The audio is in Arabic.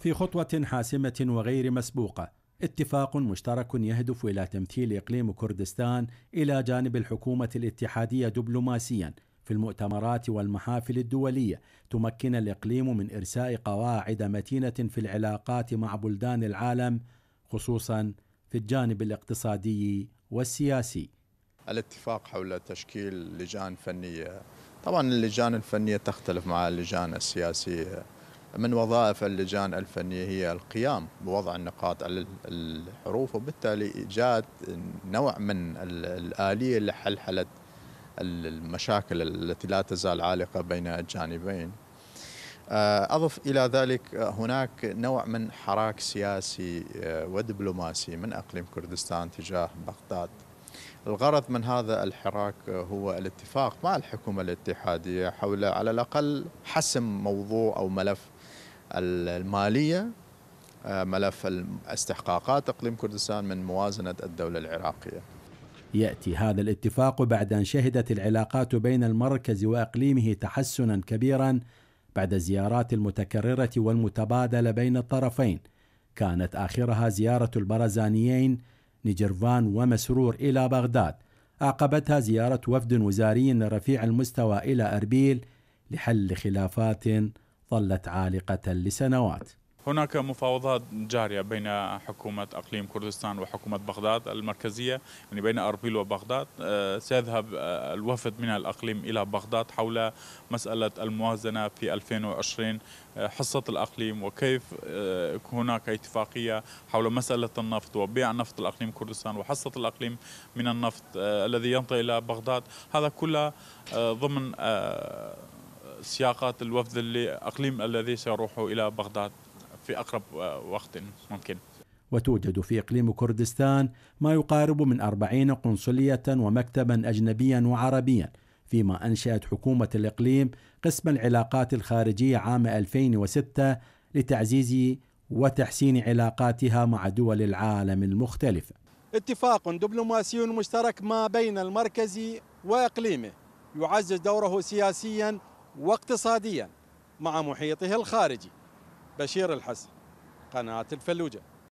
في خطوة حاسمة وغير مسبوقة اتفاق مشترك يهدف إلى تمثيل إقليم كردستان إلى جانب الحكومة الاتحادية دبلوماسياً في المؤتمرات والمحافل الدوليه تمكن الاقليم من ارساء قواعد متينه في العلاقات مع بلدان العالم خصوصا في الجانب الاقتصادي والسياسي. الاتفاق حول تشكيل لجان فنيه، طبعا اللجان الفنيه تختلف مع اللجان السياسيه من وظائف اللجان الفنية هي القيام بوضع النقاط على الحروف وبالتالي إيجاد نوع من الآلية لحلحلة المشاكل التي لا تزال عالقة بين الجانبين آه، أضف إلى ذلك هناك نوع من حراك سياسي آه، ودبلوماسي من أقليم كردستان تجاه بغداد الغرض من هذا الحراك هو الاتفاق مع الحكومة الاتحادية حول على الأقل حسم موضوع أو ملف المالية آه، ملف استحقاقات اقليم كردستان من موازنه الدوله العراقيه. ياتي هذا الاتفاق بعد ان شهدت العلاقات بين المركز واقليمه تحسنا كبيرا بعد الزيارات المتكرره والمتبادله بين الطرفين. كانت اخرها زياره البرزانيين نجرفان ومسرور الى بغداد. اعقبتها زياره وفد وزاري رفيع المستوى الى اربيل لحل خلافات ظلت عالقة لسنوات هناك مفاوضات جارية بين حكومة أقليم كردستان وحكومة بغداد المركزية يعني بين أربيل وبغداد آه، سيذهب آه، الوفد من الأقليم إلى بغداد حول مسألة الموازنة في 2020 آه، حصة الأقليم وكيف هناك اتفاقية حول مسألة النفط وبيع نفط الأقليم كردستان وحصة الأقليم من النفط الذي ينطي إلى بغداد هذا كله ضمن سياقات الوفد الأقليم الذي سيروح إلى بغداد في أقرب آه، وقت ممكن وتوجد في إقليم كردستان ما يقارب من أربعين قنصلية ومكتبا أجنبيا وعربيا فيما أنشأت حكومة الإقليم قسم العلاقات الخارجية عام 2006 لتعزيز وتحسين علاقاتها مع دول العالم المختلفة اتفاق دبلوماسي مشترك ما بين المركز وإقليمه يعزز دوره سياسيا واقتصاديا مع محيطه الخارجي بشير الحسن قناة الفلوجة